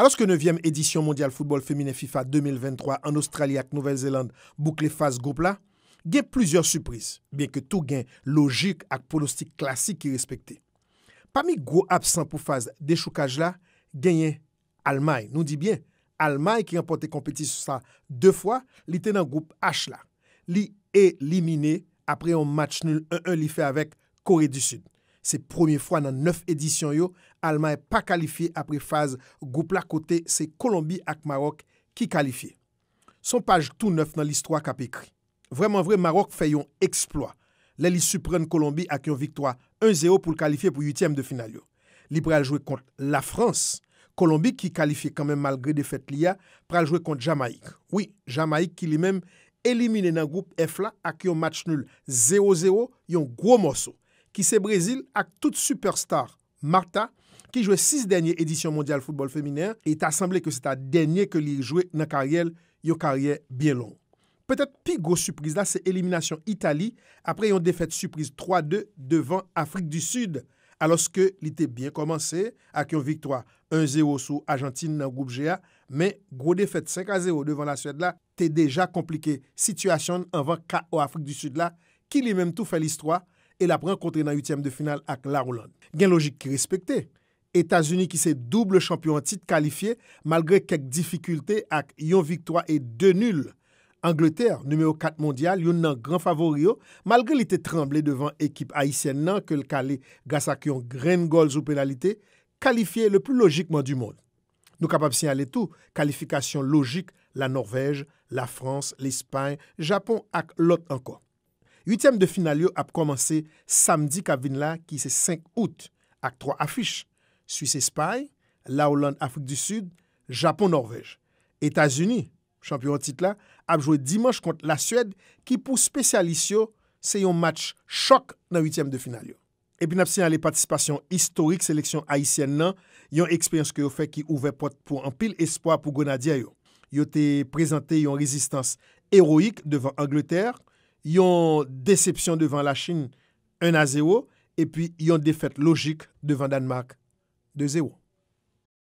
Aloske 9e edisyon Mondial Football Femine FIFA 2023 an Australi ak Nouvel Zeland boukle faz group la, gen plusieurs suprise, ben ke tou gen logik ak pronostik klasik ki respekte. Pamik gro absent pou faz dechoukaj la, genyen Almay. Nou di bien, Almay ki rempote kompetis sa 2 fwa, li tenan group H la. Li elimine apre yon match nul 1-1 li fe avek Kore du Sud. Se promye fwa nan neuf edisyon yo, alman e pa kalifi apre faz goup la kote se Kolombi ak Marok ki kalifi. Son paj tou neuf nan list 3 kap ekri. Vreman vre Marok fe yon eksploat. Le li supren Kolombi ak yon victwa 1-0 pou l kalifi pou 8e de final yo. Li pre aljoui kont la Frans. Kolombi ki kalifi kanmen malgre defet li ya pre aljoui kont Jamaik. Oui, Jamaik ki li men elimine nan goup F la ak yon match nul 0-0 yon gwo moso. ki se Brezil ak tout superstar Marta ki jwe 6 denye edisyon mondial football feminey et asemble ke se ta denye ke li jwe nan karyel yo karyel bien long. Petat pi gros suprise la se eliminasyon Itali apre yon defet suprise 3-2 devan Afrik du Sud aloske li te bien komanse ak yon viktwa 1-0 sou Argentine nan group GA men gros defet 5-0 devan la Suède la te deja komplike situasyon anvan ka o Afrik du Sud la ki li menm tou fe l'histoire e la prent kontre nan 8e de final ak La Rolande. Gen logik ki respekte, Etats-Unis ki se double champion tit kalifiye, malgre kek dificulte ak yon victwa e 2-0, Angleterre, numeo 4 mondial, yon nan gran favorio, malgre li te tremble devan ekip Haitien nan, ke l kalé gas ak yon gren gol zou penalite, kalifiye le plus logikman du moun. Nou kapab si alé tou, kalifikasyon logik la Norvej, la Frans, l'Espany, Japon ak lot anko. 8èm de final yo ap komanse samdi kab vin la ki se 5 out ak 3 afish. Suisse-Espagne, La Hollande-Afrique du Sud, Japon-Norvege. Etats-Unis, champion titla, ap jowe dimanche kont la Suède ki pou spesyalisyo se yon match chok nan 8èm de final yo. Epi nap se yon ale patisipasyon istorik seleksyon Haitien nan, yon eksperyans ke yo fe ki ouve pot pou an pil espoi pou Gwena Dia yo. Yo te prezante yon rezistans eroik devan Angleterre yon decepsyon devan la chine 1-0 epi yon defet logik devan Danmak 2-0